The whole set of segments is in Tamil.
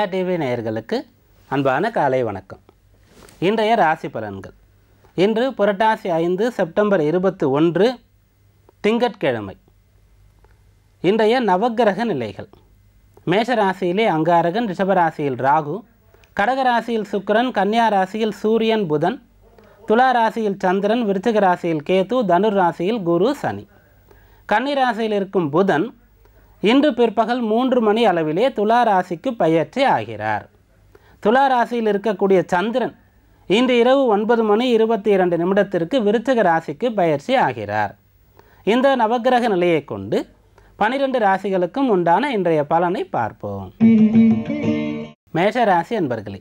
ஜெயா டிவி நேயர்களுக்கு அன்பான காலை வணக்கம் இன்றைய ராசி பலன்கள் இன்று புரட்டாசி ஐந்து செப்டம்பர் இருபத்தி ஒன்று திங்கட்கிழமை இன்றைய நவக்கிரக நிலைகள் மேஷராசியிலே அங்காரகன் ரிஷபராசியில் ராகு கடகராசியில் சுக்கரன் கன்னியா ராசியில் சூரியன் புதன் துலா ராசியில் சந்திரன் விருச்சிக ராசியில் கேது தனுர் ராசியில் குரு சனி கன்னிராசியில் இருக்கும் புதன் இன்று பிற்பகல் மூன்று மணி அளவிலே துலா ராசிக்கு பயிற்சி ஆகிறார் துலா ராசியில் இருக்கக்கூடிய சந்திரன் இன்று இரவு ஒன்பது மணி இருபத்தி இரண்டு நிமிடத்திற்கு விருச்சக ராசிக்கு பயிற்சி ஆகிறார் இந்த நவகிரக நிலையை கொண்டு பனிரெண்டு ராசிகளுக்கும் உண்டான இன்றைய பலனை பார்ப்போம் மேஷ ராசி என்பர்களே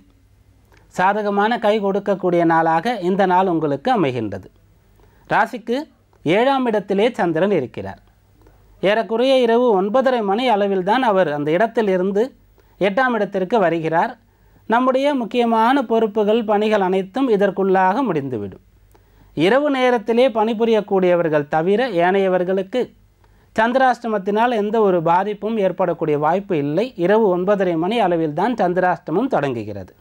சாதகமான கை கொடுக்கக்கூடிய நாளாக இந்த நாள் உங்களுக்கு அமைகின்றது ராசிக்கு ஏழாம் இடத்திலே சந்திரன் இருக்கிறார் ஏறக்குறைய இரவு ஒன்பதரை மணி அளவில் தான் அவர் அந்த இடத்தில் இருந்து எட்டாம் இடத்திற்கு வருகிறார் நம்முடைய முக்கியமான பொறுப்புகள் பணிகள் அனைத்தும் இதற்குள்ளாக முடிந்துவிடும் இரவு நேரத்திலே பணிபுரியக்கூடியவர்கள் தவிர ஏனையவர்களுக்கு சந்திராஷ்டமத்தினால் எந்த ஒரு பாதிப்பும் ஏற்படக்கூடிய வாய்ப்பு இல்லை இரவு ஒன்பதரை மணி அளவில் தான் சந்திராஷ்டமம் தொடங்குகிறது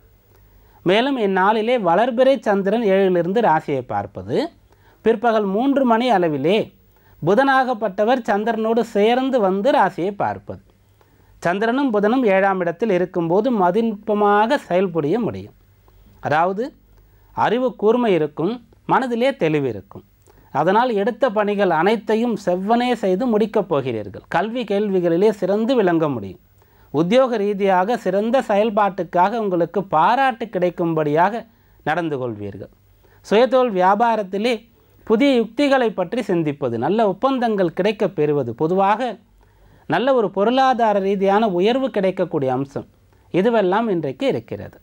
மேலும் இந்நாளிலே வளர்பிறை சந்திரன் ஏழிலிருந்து ராசியை பார்ப்பது பிற்பகல் மூன்று மணி அளவிலே புதனாகப்பட்டவர் சந்திரனோடு சேர்ந்து வந்து ராசியை பார்ப்பது சந்திரனும் புதனும் ஏழாம் இடத்தில் இருக்கும்போது மதிநுட்பமாக செயல்புரிய முடியும் அதாவது அறிவு கூர்மை இருக்கும் மனதிலே தெளிவு இருக்கும் அதனால் எடுத்த பணிகள் அனைத்தையும் செவ்வனே செய்து முடிக்கப் போகிறீர்கள் கல்வி கேள்விகளிலே சிறந்து விளங்க முடியும் உத்தியோக ரீதியாக சிறந்த செயல்பாட்டுக்காக உங்களுக்கு பாராட்டு கிடைக்கும்படியாக நடந்து கொள்வீர்கள் சுயதொழில் வியாபாரத்திலே புதிய யுக்திகளை பற்றி சிந்திப்பது நல்ல ஒப்பந்தங்கள் கிடைக்க பெறுவது பொதுவாக நல்ல ஒரு பொருளாதார ரீதியான உயர்வு கிடைக்கக்கூடிய அம்சம் இதுவெல்லாம் இன்றைக்கு இருக்கிறது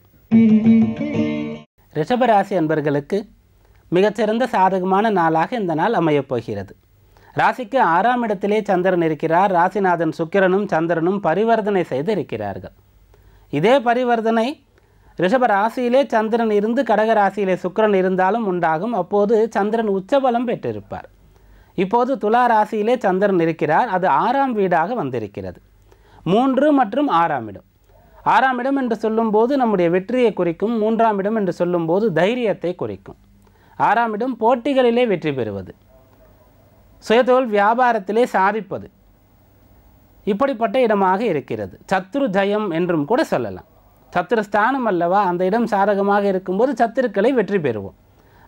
ரிஷபராசி அன்பர்களுக்கு மிகச்சிறந்த சாதகமான நாளாக இந்த நாள் அமையப்போகிறது ராசிக்கு ஆறாம் இடத்திலே சந்திரன் இருக்கிறார் ராசிநாதன் சுக்கிரனும் சந்திரனும் பரிவர்த்தனை செய்து இருக்கிறார்கள் இதே பரிவர்த்தனை ரிஷப ராசியிலே சந்திரன் இருந்து கடக ராசியிலே சுக்கரன் இருந்தாலும் உண்டாகும் அப்போது சந்திரன் உச்சபலம் பெற்றிருப்பார் இப்போது துலா ராசியிலே சந்திரன் இருக்கிறார் அது ஆறாம் வீடாக வந்திருக்கிறது மூன்று மற்றும் ஆறாம் இடம் ஆறாம் இடம் என்று சொல்லும்போது நம்முடைய வெற்றியை குறிக்கும் மூன்றாம் இடம் என்று சொல்லும்போது தைரியத்தை குறிக்கும் ஆறாம் இடம் போட்டிகளிலே வெற்றி பெறுவது சுயதொழில் வியாபாரத்திலே சாதிப்பது இப்படிப்பட்ட இடமாக இருக்கிறது சத்ரு ஜயம் என்றும் கூட சொல்லலாம் ஸ்தானம் அல்லவா அந்த இடம் சாதகமாக இருக்கும்போது சத்துருக்களை வெற்றி பெறுவோம்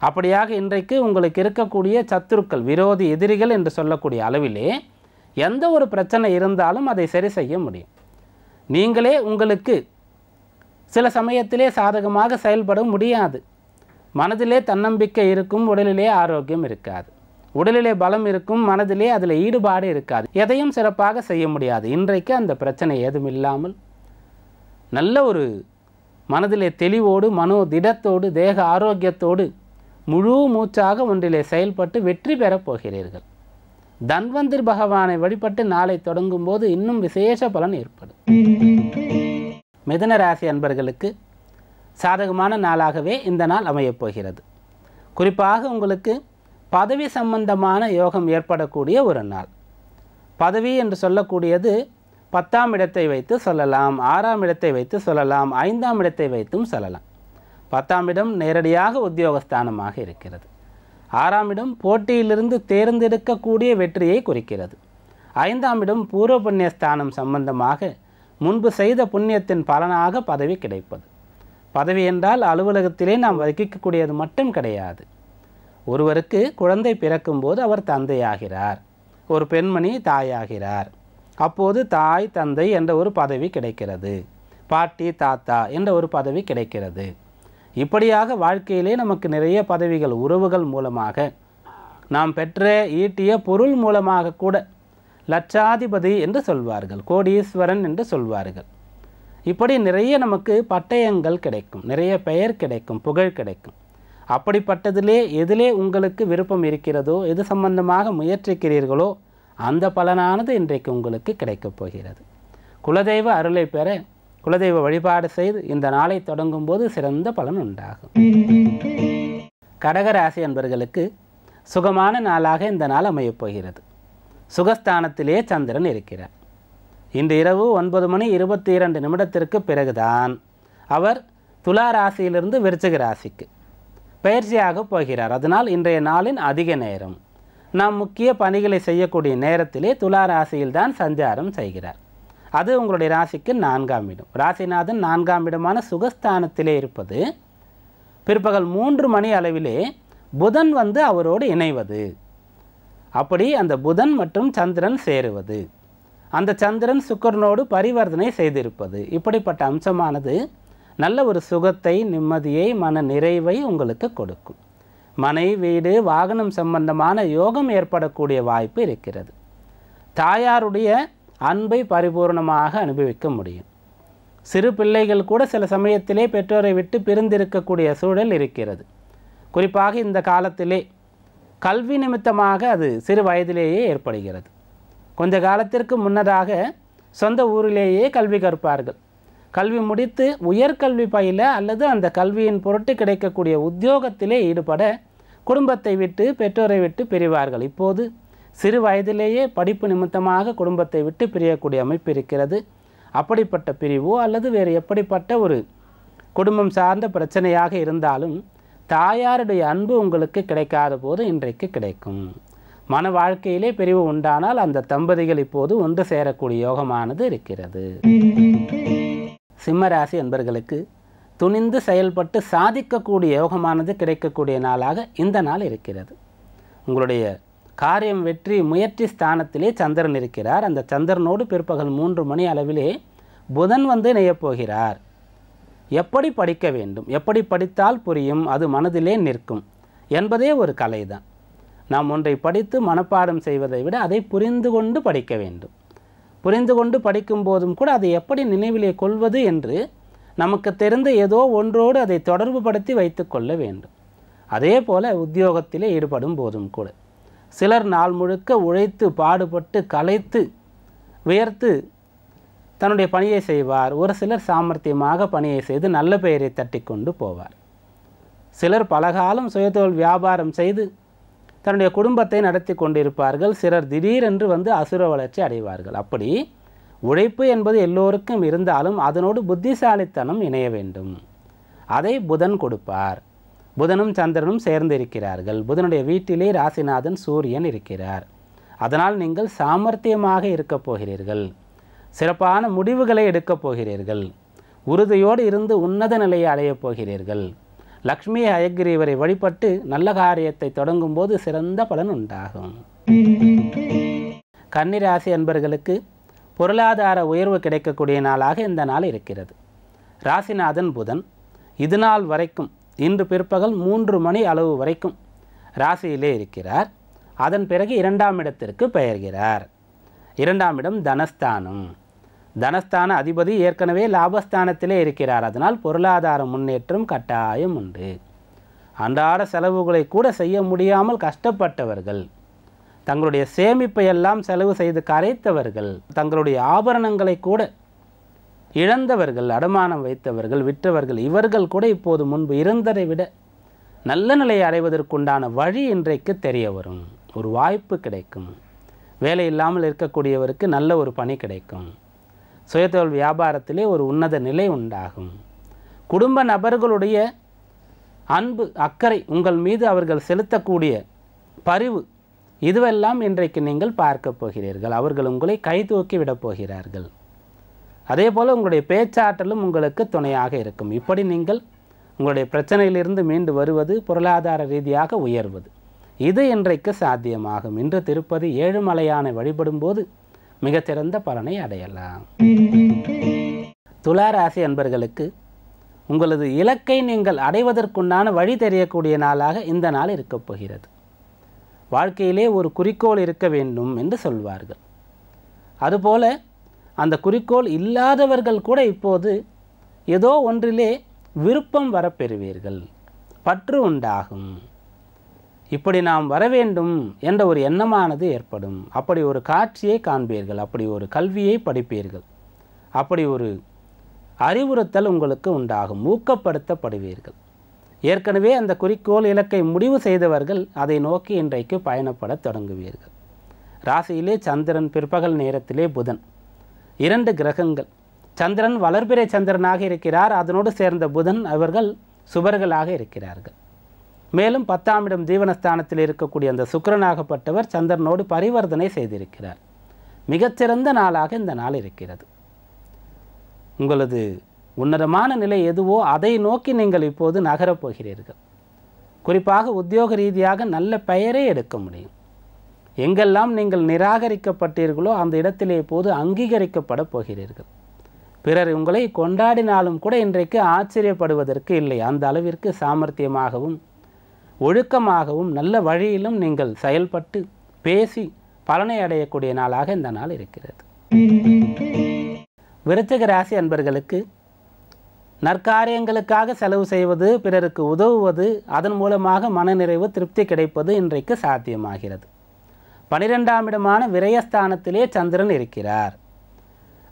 அப்படியாக இன்றைக்கு உங்களுக்கு இருக்கக்கூடிய சத்துருக்கள் விரோதி எதிரிகள் என்று சொல்லக்கூடிய அளவிலே எந்த ஒரு பிரச்சனை இருந்தாலும் அதை சரி செய்ய முடியும் நீங்களே உங்களுக்கு சில சமயத்திலே சாதகமாக செயல்பட முடியாது மனதிலே தன்னம்பிக்கை இருக்கும் உடலிலே ஆரோக்கியம் இருக்காது உடலிலே பலம் இருக்கும் மனதிலே அதில் ஈடுபாடு இருக்காது எதையும் சிறப்பாக செய்ய முடியாது இன்றைக்கு அந்த பிரச்சனை ஏதும் இல்லாமல் நல்ல ஒரு மனதிலே தெளிவோடு மனோ திடத்தோடு தேக ஆரோக்கியத்தோடு முழு மூச்சாக ஒன்றிலே செயல்பட்டு வெற்றி பெறப் போகிறீர்கள் தன்வந்திர் பகவானை வழிபட்டு நாளை தொடங்கும் போது இன்னும் விசேஷ பலன் ஏற்படும் மிதன ராசி அன்பர்களுக்கு சாதகமான நாளாகவே இந்த நாள் அமையப் போகிறது குறிப்பாக உங்களுக்கு பதவி சம்பந்தமான யோகம் ஏற்படக்கூடிய ஒரு நாள் பதவி என்று சொல்லக்கூடியது பத்தாம் இடத்தை வைத்து சொல்லலாம் ஆறாம் இடத்தை வைத்து சொல்லலாம் ஐந்தாம் இடத்தை வைத்தும் சொல்லலாம் பத்தாம் இடம் நேரடியாக உத்தியோகஸ்தானமாக இருக்கிறது ஆறாம் இடம் போட்டியிலிருந்து தேர்ந்தெடுக்கக்கூடிய வெற்றியை குறிக்கிறது ஐந்தாம் இடம் பூர்வ புண்ணியஸ்தானம் சம்பந்தமாக முன்பு செய்த புண்ணியத்தின் பலனாக பதவி கிடைப்பது பதவி என்றால் அலுவலகத்திலே நாம் வகிக்கக்கூடியது மட்டும் கிடையாது ஒருவருக்கு குழந்தை பிறக்கும்போது அவர் தந்தையாகிறார் ஒரு பெண்மணி தாயாகிறார் அப்போது தாய் தந்தை என்ற ஒரு பதவி கிடைக்கிறது பாட்டி தாத்தா என்ற ஒரு பதவி கிடைக்கிறது இப்படியாக வாழ்க்கையிலே நமக்கு நிறைய பதவிகள் உறவுகள் மூலமாக நாம் பெற்ற ஈட்டிய பொருள் மூலமாக கூட லட்சாதிபதி என்று சொல்வார்கள் கோடீஸ்வரன் என்று சொல்வார்கள் இப்படி நிறைய நமக்கு பட்டயங்கள் கிடைக்கும் நிறைய பெயர் கிடைக்கும் புகழ் கிடைக்கும் அப்படிப்பட்டதிலே எதிலே உங்களுக்கு விருப்பம் இருக்கிறதோ எது சம்பந்தமாக முயற்சிக்கிறீர்களோ அந்த பலனானது இன்றைக்கு உங்களுக்கு கிடைக்கப் போகிறது குலதெய்வ அருளை பெற குலதெய்வ வழிபாடு செய்து இந்த நாளை தொடங்கும் போது சிறந்த பலன் உண்டாகும் கடகராசி என்பர்களுக்கு சுகமான நாளாக இந்த நாள் அமையப் போகிறது சுகஸ்தானத்திலே சந்திரன் இருக்கிறார் இன்று இரவு ஒன்பது மணி இருபத்தி இரண்டு நிமிடத்திற்கு பிறகுதான் அவர் துலா ராசியிலிருந்து விருச்சிக ராசிக்கு பயிற்சியாக போகிறார் அதனால் இன்றைய நாளின் அதிக நேரம் நாம் முக்கிய பணிகளை செய்யக்கூடிய நேரத்திலே துலா ராசியில்தான் சஞ்சாரம் செய்கிறார் அது உங்களுடைய ராசிக்கு நான்காம் இடம் ராசிநாதன் நான்காம் இடமான சுகஸ்தானத்திலே இருப்பது பிற்பகல் மூன்று மணி அளவிலே புதன் வந்து அவரோடு இணைவது அப்படி அந்த புதன் மற்றும் சந்திரன் சேருவது அந்த சந்திரன் சுக்கரனோடு பரிவர்த்தனை செய்திருப்பது இப்படிப்பட்ட அம்சமானது நல்ல ஒரு சுகத்தை நிம்மதியை மன நிறைவை உங்களுக்கு கொடுக்கும் மனை வீடு வாகனம் சம்பந்தமான யோகம் ஏற்படக்கூடிய வாய்ப்பு இருக்கிறது தாயாருடைய அன்பை பரிபூர்ணமாக அனுபவிக்க முடியும் சிறு பிள்ளைகள் கூட சில சமயத்திலே பெற்றோரை விட்டு பிரிந்திருக்கக்கூடிய சூழல் இருக்கிறது குறிப்பாக இந்த காலத்திலே கல்வி நிமித்தமாக அது சிறு வயதிலேயே ஏற்படுகிறது கொஞ்ச காலத்திற்கு முன்னதாக சொந்த ஊரிலேயே கல்வி கற்பார்கள் கல்வி முடித்து உயர்கல்வி பயில அல்லது அந்த கல்வியின் பொருட்டு கிடைக்கக்கூடிய உத்தியோகத்திலே ஈடுபட குடும்பத்தை விட்டு பெற்றோரை விட்டு பிரிவார்கள் இப்போது சிறு வயதிலேயே படிப்பு நிமித்தமாக குடும்பத்தை விட்டு பிரியக்கூடிய அமைப்பு இருக்கிறது அப்படிப்பட்ட பிரிவோ அல்லது வேறு எப்படிப்பட்ட ஒரு குடும்பம் சார்ந்த பிரச்சனையாக இருந்தாலும் தாயாருடைய அன்பு உங்களுக்கு கிடைக்காத போது இன்றைக்கு கிடைக்கும் மன வாழ்க்கையிலே பிரிவு உண்டானால் அந்த தம்பதிகள் இப்போது ஒன்று சேரக்கூடிய யோகமானது இருக்கிறது சிம்மராசி என்பர்களுக்கு துணிந்து செயல்பட்டு சாதிக்கக்கூடிய யோகமானது கிடைக்கக்கூடிய நாளாக இந்த நாள் இருக்கிறது உங்களுடைய காரியம் வெற்றி முயற்சி ஸ்தானத்திலே சந்திரன் இருக்கிறார் அந்த சந்திரனோடு பிற்பகல் மூன்று மணி அளவிலே புதன் வந்து நெய்யப்போகிறார் எப்படி படிக்க வேண்டும் எப்படி படித்தால் புரியும் அது மனதிலே நிற்கும் என்பதே ஒரு கலை தான் நாம் ஒன்றை படித்து மனப்பாடம் செய்வதை விட அதை புரிந்து கொண்டு படிக்க வேண்டும் புரிந்து கொண்டு படிக்கும் போதும் கூட அதை எப்படி நினைவிலே கொள்வது என்று நமக்கு தெரிந்த ஏதோ ஒன்றோடு அதை தொடர்பு படுத்தி வைத்து கொள்ள வேண்டும் அதே போல் உத்தியோகத்திலே ஈடுபடும் போதும் கூட சிலர் நாள் முழுக்க உழைத்து பாடுபட்டு கலைத்து உயர்த்து தன்னுடைய பணியை செய்வார் ஒரு சிலர் சாமர்த்தியமாக பணியை செய்து நல்ல பெயரை தட்டி கொண்டு போவார் சிலர் பலகாலம் சுயதொழில் வியாபாரம் செய்து தன்னுடைய குடும்பத்தை நடத்தி கொண்டிருப்பார்கள் சிலர் திடீரென்று வந்து அசுர வளர்ச்சி அடைவார்கள் அப்படி உழைப்பு என்பது எல்லோருக்கும் இருந்தாலும் அதனோடு புத்திசாலித்தனம் இணைய வேண்டும் அதை புதன் கொடுப்பார் புதனும் சந்திரனும் சேர்ந்து இருக்கிறார்கள் புதனுடைய வீட்டிலே ராசிநாதன் சூரியன் இருக்கிறார் அதனால் நீங்கள் சாமர்த்தியமாக இருக்கப் போகிறீர்கள் சிறப்பான முடிவுகளை எடுக்கப் போகிறீர்கள் உறுதியோடு இருந்து உன்னத நிலையை அடையப் போகிறீர்கள் லக்ஷ்மி அயக்ரீவரை வழிபட்டு நல்ல காரியத்தை தொடங்கும் போது சிறந்த பலன் உண்டாகும் கன்னிராசி அன்பர்களுக்கு பொருளாதார உயர்வு கிடைக்கக்கூடிய நாளாக இந்த நாள் இருக்கிறது ராசிநாதன் புதன் இது நாள் வரைக்கும் இன்று பிற்பகல் மூன்று மணி அளவு வரைக்கும் ராசியிலே இருக்கிறார் அதன் பிறகு இரண்டாம் இடத்திற்கு பெயர்கிறார் இரண்டாம் இடம் தனஸ்தானம் தனஸ்தான அதிபதி ஏற்கனவே லாபஸ்தானத்திலே இருக்கிறார் அதனால் பொருளாதார முன்னேற்றம் கட்டாயம் உண்டு அன்றாட செலவுகளை கூட செய்ய முடியாமல் கஷ்டப்பட்டவர்கள் தங்களுடைய சேமிப்பை எல்லாம் செலவு செய்து கரைத்தவர்கள் தங்களுடைய ஆபரணங்களை கூட இழந்தவர்கள் அடமானம் வைத்தவர்கள் விற்றவர்கள் இவர்கள் கூட இப்போது முன்பு இருந்ததை விட நல்ல நிலையை அடைவதற்குண்டான வழி இன்றைக்கு தெரிய வரும் ஒரு வாய்ப்பு கிடைக்கும் வேலை இல்லாமல் இருக்கக்கூடியவருக்கு நல்ல ஒரு பணி கிடைக்கும் சுயதொழில் வியாபாரத்திலே ஒரு உன்னத நிலை உண்டாகும் குடும்ப நபர்களுடைய அன்பு அக்கறை உங்கள் மீது அவர்கள் செலுத்தக்கூடிய பரிவு இதுவெல்லாம் இன்றைக்கு நீங்கள் பார்க்கப் போகிறீர்கள் அவர்கள் உங்களை கை தூக்கி விடப் போகிறார்கள் அதே போல் உங்களுடைய பேச்சாற்றலும் உங்களுக்கு துணையாக இருக்கும் இப்படி நீங்கள் உங்களுடைய பிரச்சனையிலிருந்து மீண்டு வருவது பொருளாதார ரீதியாக உயர்வது இது இன்றைக்கு சாத்தியமாகும் இன்று திருப்பதி ஏழுமலையானை வழிபடும் போது மிகச்சிறந்த பலனை அடையலாம் துளாராசி அன்பர்களுக்கு உங்களது இலக்கை நீங்கள் அடைவதற்குண்டான வழி தெரியக்கூடிய நாளாக இந்த நாள் இருக்கப் போகிறது வாழ்க்கையிலே ஒரு குறிக்கோள் இருக்க வேண்டும் என்று சொல்வார்கள் அதுபோல அந்த குறிக்கோள் இல்லாதவர்கள் கூட இப்போது ஏதோ ஒன்றிலே விருப்பம் வரப்பெறுவீர்கள் பற்று உண்டாகும் இப்படி நாம் வர வேண்டும் என்ற ஒரு எண்ணமானது ஏற்படும் அப்படி ஒரு காட்சியை காண்பீர்கள் அப்படி ஒரு கல்வியை படிப்பீர்கள் அப்படி ஒரு அறிவுறுத்தல் உங்களுக்கு உண்டாகும் ஊக்கப்படுத்தப்படுவீர்கள் ஏற்கனவே அந்த குறிக்கோள் இலக்கை முடிவு செய்தவர்கள் அதை நோக்கி இன்றைக்கு பயணப்பட தொடங்குவீர்கள் ராசியிலே சந்திரன் பிற்பகல் நேரத்திலே புதன் இரண்டு கிரகங்கள் சந்திரன் வளர்பிறை சந்திரனாக இருக்கிறார் அதனோடு சேர்ந்த புதன் அவர்கள் சுபர்களாக இருக்கிறார்கள் மேலும் பத்தாம் இடம் ஜீவனஸ்தானத்தில் இருக்கக்கூடிய அந்த சுக்கரனாகப்பட்டவர் சந்திரனோடு பரிவர்த்தனை செய்திருக்கிறார் மிகச்சிறந்த நாளாக இந்த நாள் இருக்கிறது உங்களது உன்னதமான நிலை எதுவோ அதை நோக்கி நீங்கள் இப்போது நகரப் போகிறீர்கள் குறிப்பாக உத்தியோக ரீதியாக நல்ல பெயரே எடுக்க முடியும் எங்கெல்லாம் நீங்கள் நிராகரிக்கப்பட்டீர்களோ அந்த இடத்திலே இப்போது அங்கீகரிக்கப்பட போகிறீர்கள் பிறர் உங்களை கொண்டாடினாலும் கூட இன்றைக்கு ஆச்சரியப்படுவதற்கு இல்லை அந்த அளவிற்கு சாமர்த்தியமாகவும் ஒழுக்கமாகவும் நல்ல வழியிலும் நீங்கள் செயல்பட்டு பேசி பலனை அடையக்கூடிய நாளாக இந்த நாள் இருக்கிறது விருச்சிக ராசி அன்பர்களுக்கு நற்காரியங்களுக்காக செலவு செய்வது பிறருக்கு உதவுவது அதன் மூலமாக மனநிறைவு திருப்தி கிடைப்பது இன்றைக்கு சாத்தியமாகிறது பனிரெண்டாம் இடமான விரயஸ்தானத்திலே சந்திரன் இருக்கிறார்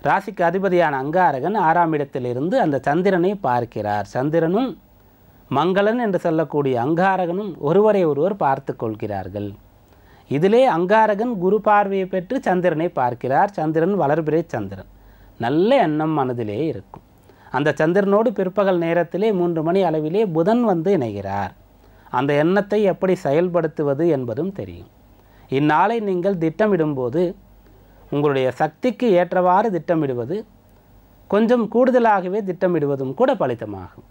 ராசிக்கு அதிபதியான அங்காரகன் ஆறாம் இடத்திலிருந்து அந்த சந்திரனை பார்க்கிறார் சந்திரனும் மங்களன் என்று சொல்லக்கூடிய அங்காரகனும் ஒருவரை ஒருவர் பார்த்து கொள்கிறார்கள் இதிலே அங்காரகன் குரு பார்வையை பெற்று சந்திரனை பார்க்கிறார் சந்திரன் வளர்பிறை சந்திரன் நல்ல எண்ணம் மனதிலே இருக்கும் அந்த சந்திரனோடு பிற்பகல் நேரத்திலே மூன்று மணி அளவிலே புதன் வந்து இணைகிறார் அந்த எண்ணத்தை எப்படி செயல்படுத்துவது என்பதும் தெரியும் இந்நாளை நீங்கள் திட்டமிடும்போது உங்களுடைய சக்திக்கு ஏற்றவாறு திட்டமிடுவது கொஞ்சம் கூடுதலாகவே திட்டமிடுவதும் கூட பலிதமாகும்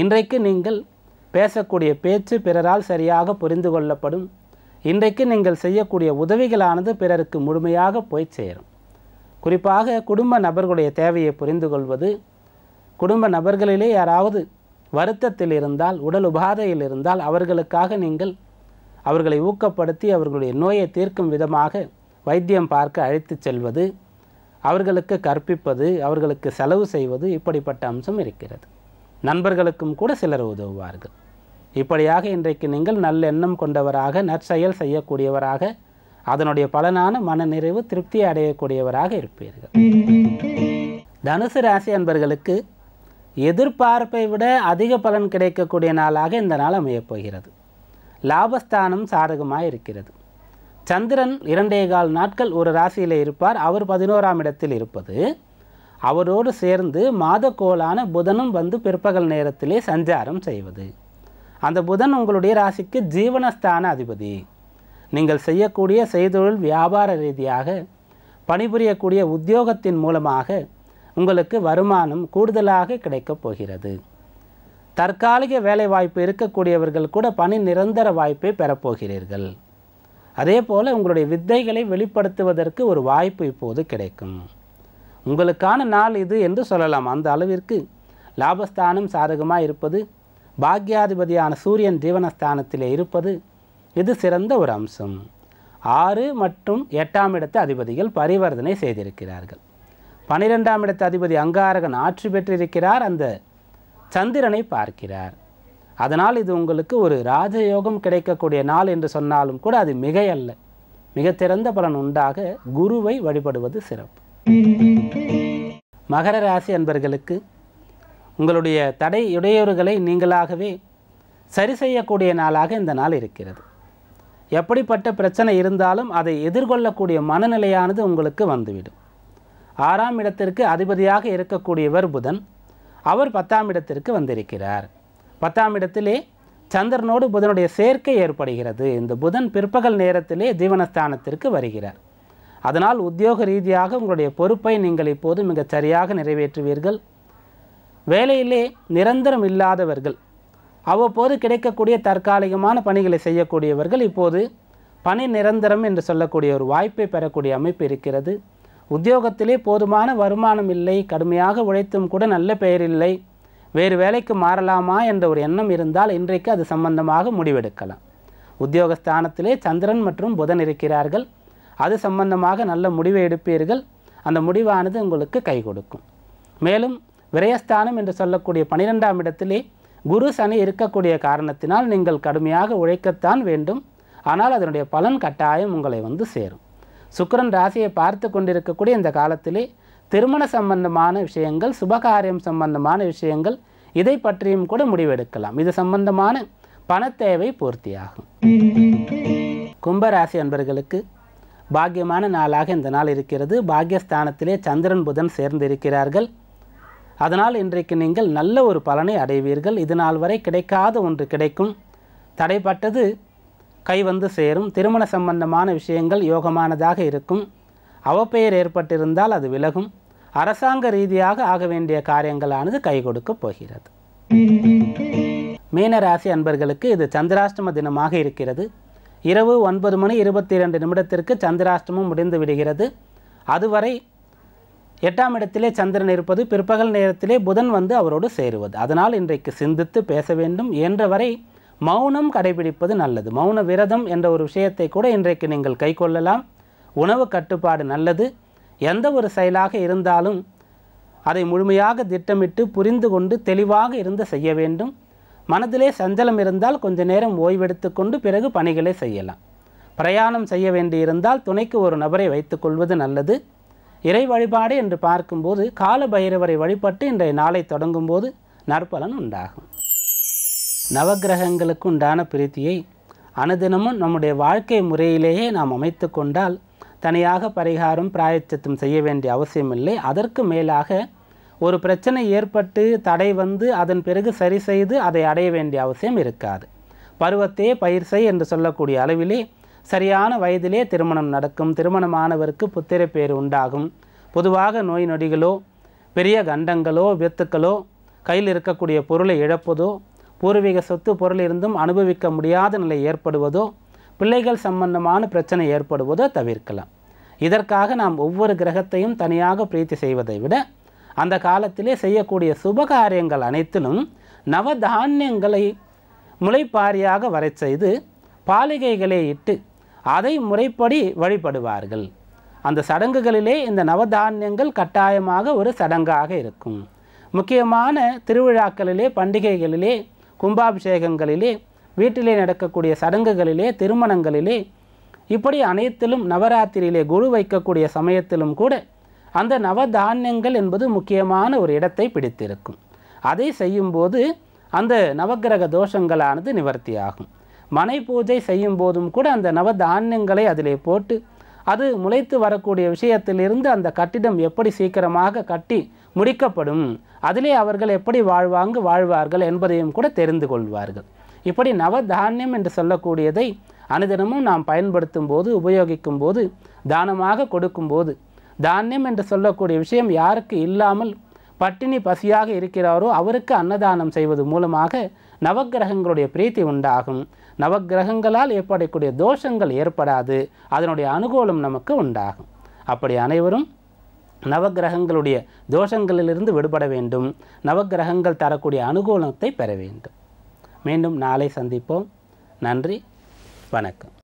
இன்றைக்கு நீங்கள் பேசக்கூடிய பேச்சு பிறரால் சரியாக புரிந்து கொள்ளப்படும் இன்றைக்கு நீங்கள் செய்யக்கூடிய உதவிகளானது பிறருக்கு முழுமையாக போய் சேரும் குறிப்பாக குடும்ப நபர்களுடைய தேவையை புரிந்து கொள்வது குடும்ப நபர்களிலே யாராவது வருத்தத்தில் இருந்தால் உடல் உபாதையில் இருந்தால் அவர்களுக்காக நீங்கள் அவர்களை ஊக்கப்படுத்தி அவர்களுடைய நோயை தீர்க்கும் விதமாக வைத்தியம் பார்க்க அழைத்து செல்வது அவர்களுக்கு கற்பிப்பது அவர்களுக்கு செலவு செய்வது இப்படிப்பட்ட அம்சம் இருக்கிறது நண்பர்களுக்கும் கூட சிலர் உதவுவார்கள் இப்படியாக இன்றைக்கு நீங்கள் நல்லெண்ணம் கொண்டவராக நற்செயல் செய்யக்கூடியவராக அதனுடைய பலனான மனநிறைவு திருப்தி அடையக்கூடியவராக இருப்பீர்கள் தனுசு ராசி அன்பர்களுக்கு எதிர்பார்ப்பை விட அதிக பலன் கிடைக்கக்கூடிய நாளாக இந்த நாள் அமையப்போகிறது லாபஸ்தானம் சாதகமாக இருக்கிறது சந்திரன் இரண்டே கால் நாட்கள் ஒரு ராசியில் இருப்பார் அவர் பதினோராம் இடத்தில் இருப்பது அவரோடு சேர்ந்து மாதக்கோளான புதனும் வந்து பிற்பகல் நேரத்திலே சஞ்சாரம் செய்வது அந்த புதன் உங்களுடைய ராசிக்கு ஜீவனஸ்தான அதிபதி நீங்கள் செய்யக்கூடிய செய்தொழில் வியாபார ரீதியாக பணிபுரியக்கூடிய உத்தியோகத்தின் மூலமாக உங்களுக்கு வருமானம் கூடுதலாக கிடைக்கப் போகிறது தற்காலிக வேலைவாய்ப்பு இருக்கக்கூடியவர்கள் கூட பணி நிரந்தர வாய்ப்பை பெறப்போகிறீர்கள் அதே போல் உங்களுடைய வித்தைகளை வெளிப்படுத்துவதற்கு ஒரு வாய்ப்பு இப்போது கிடைக்கும் உங்களுக்கான நாள் இது என்று சொல்லலாம் அந்த அளவிற்கு லாபஸ்தானம் சாதகமாக இருப்பது பாக்யாதிபதியான சூரியன் ஜீவனஸ்தானத்திலே இருப்பது இது சிறந்த ஒரு அம்சம் ஆறு மற்றும் எட்டாம் இடத்து அதிபதிகள் பரிவர்த்தனை செய்திருக்கிறார்கள் பனிரெண்டாம் இடத்து அதிபதி அங்காரகன் ஆட்சி பெற்றிருக்கிறார் அந்த சந்திரனை பார்க்கிறார் அதனால் இது உங்களுக்கு ஒரு ராஜயோகம் கிடைக்கக்கூடிய நாள் என்று சொன்னாலும் கூட அது மிகையல்ல மிக சிறந்த பலன் உண்டாக குருவை வழிபடுவது சிறப்பு மகர ராசி அன்பர்களுக்கு உங்களுடைய தடை இடையூறுகளை நீங்களாகவே சரி செய்யக்கூடிய நாளாக இந்த நாள் இருக்கிறது எப்படிப்பட்ட பிரச்சனை இருந்தாலும் அதை எதிர்கொள்ளக்கூடிய மனநிலையானது உங்களுக்கு வந்துவிடும் ஆறாம் இடத்திற்கு அதிபதியாக இருக்கக்கூடியவர் புதன் அவர் பத்தாம் இடத்திற்கு வந்திருக்கிறார் பத்தாம் இடத்திலே சந்திரனோடு புதனுடைய சேர்க்கை ஏற்படுகிறது இந்த புதன் பிற்பகல் நேரத்திலே ஜீவனஸ்தானத்திற்கு வருகிறார் அதனால் உத்தியோக ரீதியாக உங்களுடைய பொறுப்பை நீங்கள் இப்போது மிகச் சரியாக நிறைவேற்றுவீர்கள் வேலையிலே நிரந்தரம் இல்லாதவர்கள் அவ்வப்போது கிடைக்கக்கூடிய தற்காலிகமான பணிகளை செய்யக்கூடியவர்கள் இப்போது பணி நிரந்தரம் என்று சொல்லக்கூடிய ஒரு வாய்ப்பை பெறக்கூடிய அமைப்பு இருக்கிறது உத்தியோகத்திலே போதுமான வருமானம் இல்லை கடுமையாக உழைத்தும் கூட நல்ல பெயர் இல்லை வேறு வேலைக்கு மாறலாமா என்ற ஒரு எண்ணம் இருந்தால் இன்றைக்கு அது சம்பந்தமாக முடிவெடுக்கலாம் உத்தியோகஸ்தானத்திலே சந்திரன் மற்றும் புதன் இருக்கிறார்கள் அது சம்பந்தமாக நல்ல முடிவை எடுப்பீர்கள் அந்த முடிவானது உங்களுக்கு கை கொடுக்கும் மேலும் விரயஸ்தானம் என்று சொல்லக்கூடிய பனிரெண்டாம் இடத்திலே குரு சனி இருக்கக்கூடிய காரணத்தினால் நீங்கள் கடுமையாக உழைக்கத்தான் வேண்டும் ஆனால் அதனுடைய பலன் கட்டாயம் உங்களை வந்து சேரும் சுக்கரன் ராசியை பார்த்து கொண்டிருக்கக்கூடிய இந்த காலத்திலே திருமண சம்பந்தமான விஷயங்கள் சுபகாரியம் சம்பந்தமான விஷயங்கள் இதை பற்றியும் கூட முடிவெடுக்கலாம் இது சம்பந்தமான பணத்தேவை பூர்த்தியாகும் கும்பராசி அன்பர்களுக்கு பாக்கியமான நாளாக இந்த நாள் இருக்கிறது பாக்கியஸ்தானத்திலே சந்திரன் புதன் சேர்ந்து இருக்கிறார்கள் அதனால் இன்றைக்கு நீங்கள் நல்ல ஒரு பலனை அடைவீர்கள் இது நாள் வரை கிடைக்காத ஒன்று கிடைக்கும் தடைப்பட்டது கை வந்து சேரும் திருமண சம்பந்தமான விஷயங்கள் யோகமானதாக இருக்கும் அவப்பெயர் ஏற்பட்டிருந்தால் அது விலகும் அரசாங்க ரீதியாக ஆக வேண்டிய காரியங்களானது கை கொடுக்கப் போகிறது மீனராசி அன்பர்களுக்கு இது சந்திராஷ்டம தினமாக இருக்கிறது இரவு ஒன்பது மணி இருபத்தி இரண்டு நிமிடத்திற்கு சந்திராஷ்டமம் முடிந்து விடுகிறது அதுவரை எட்டாம் இடத்திலே சந்திரன் இருப்பது பிற்பகல் நேரத்திலே புதன் வந்து அவரோடு சேருவது அதனால் இன்றைக்கு சிந்தித்து பேச வேண்டும் என்றவரை மௌனம் கடைபிடிப்பது நல்லது மௌன விரதம் என்ற ஒரு விஷயத்தை கூட இன்றைக்கு நீங்கள் கை கொள்ளலாம் உணவு கட்டுப்பாடு நல்லது எந்த ஒரு செயலாக இருந்தாலும் அதை முழுமையாக திட்டமிட்டு புரிந்து கொண்டு தெளிவாக இருந்து செய்ய வேண்டும் மனதிலே சஞ்சலம் இருந்தால் கொஞ்ச நேரம் ஓய்வெடுத்து கொண்டு பிறகு பணிகளை செய்யலாம் பிரயாணம் செய்ய வேண்டியிருந்தால் துணைக்கு ஒரு நபரை வைத்துக்கொள்வது நல்லது இறை வழிபாடு என்று பார்க்கும்போது கால பைரவரை வழிபட்டு இன்றைய நாளை தொடங்கும் போது நற்பலன் உண்டாகும் நவகிரகங்களுக்கு உண்டான பிரீத்தியை அனுதினமும் நம்முடைய வாழ்க்கை முறையிலேயே நாம் அமைத்து கொண்டால் தனியாக பரிகாரம் பிராயச்சத்தும் செய்ய வேண்டிய அவசியமில்லை அதற்கு மேலாக ஒரு பிரச்சனை ஏற்பட்டு தடை வந்து அதன் பிறகு சரி செய்து அதை அடைய வேண்டிய அவசியம் இருக்காது பருவத்தையே பயிர் செய் என்று சொல்லக்கூடிய அளவிலே சரியான வயதிலே திருமணம் நடக்கும் திருமணமானவருக்கு புத்திரப்பேர் உண்டாகும் பொதுவாக நோய் நொடிகளோ பெரிய கண்டங்களோ வித்துக்களோ கையில் இருக்கக்கூடிய பொருளை இழப்பதோ பூர்வீக சொத்து பொருள் இருந்தும் அனுபவிக்க முடியாத நிலை ஏற்படுவதோ பிள்ளைகள் சம்பந்தமான பிரச்சனை ஏற்படுவதோ தவிர்க்கலாம் இதற்காக நாம் ஒவ்வொரு கிரகத்தையும் தனியாக பிரீத்தி செய்வதை விட அந்த காலத்திலே செய்யக்கூடிய சுபகாரியங்கள் அனைத்திலும் நவதானியங்களை முளைப்பாரியாக வரை செய்து பாலிகைகளை இட்டு அதை முறைப்படி வழிபடுவார்கள் அந்த சடங்குகளிலே இந்த நவதானியங்கள் கட்டாயமாக ஒரு சடங்காக இருக்கும் முக்கியமான திருவிழாக்களிலே பண்டிகைகளிலே கும்பாபிஷேகங்களிலே வீட்டிலே நடக்கக்கூடிய சடங்குகளிலே திருமணங்களிலே இப்படி அனைத்திலும் நவராத்திரியிலே குழு வைக்கக்கூடிய சமயத்திலும் கூட அந்த நவதானியங்கள் என்பது முக்கியமான ஒரு இடத்தை பிடித்திருக்கும் அதை செய்யும்போது அந்த நவகிரக தோஷங்களானது நிவர்த்தியாகும் மனை பூஜை செய்யும் போதும் கூட அந்த நவதானியங்களை அதிலே போட்டு அது முளைத்து வரக்கூடிய விஷயத்திலிருந்து அந்த கட்டிடம் எப்படி சீக்கிரமாக கட்டி முடிக்கப்படும் அதிலே அவர்கள் எப்படி வாழ்வாங்க வாழ்வார்கள் என்பதையும் கூட தெரிந்து கொள்வார்கள் இப்படி நவதானியம் என்று சொல்லக்கூடியதை அனுதினமும் நாம் பயன்படுத்தும் போது உபயோகிக்கும் போது தானமாக கொடுக்கும்போது தானியம் என்று சொல்லக்கூடிய விஷயம் யாருக்கு இல்லாமல் பட்டினி பசியாக இருக்கிறாரோ அவருக்கு அன்னதானம் செய்வது மூலமாக நவக்கிரகங்களுடைய பிரீத்தி உண்டாகும் நவக்கிரகங்களால் ஏற்படக்கூடிய தோஷங்கள் ஏற்படாது அதனுடைய அனுகூலம் நமக்கு உண்டாகும் அப்படி அனைவரும் நவக்கிரகங்களுடைய தோஷங்களிலிருந்து விடுபட வேண்டும் நவக்கிரகங்கள் தரக்கூடிய அனுகூலத்தை பெற வேண்டும் மீண்டும் நாளை சந்திப்போம் நன்றி வணக்கம்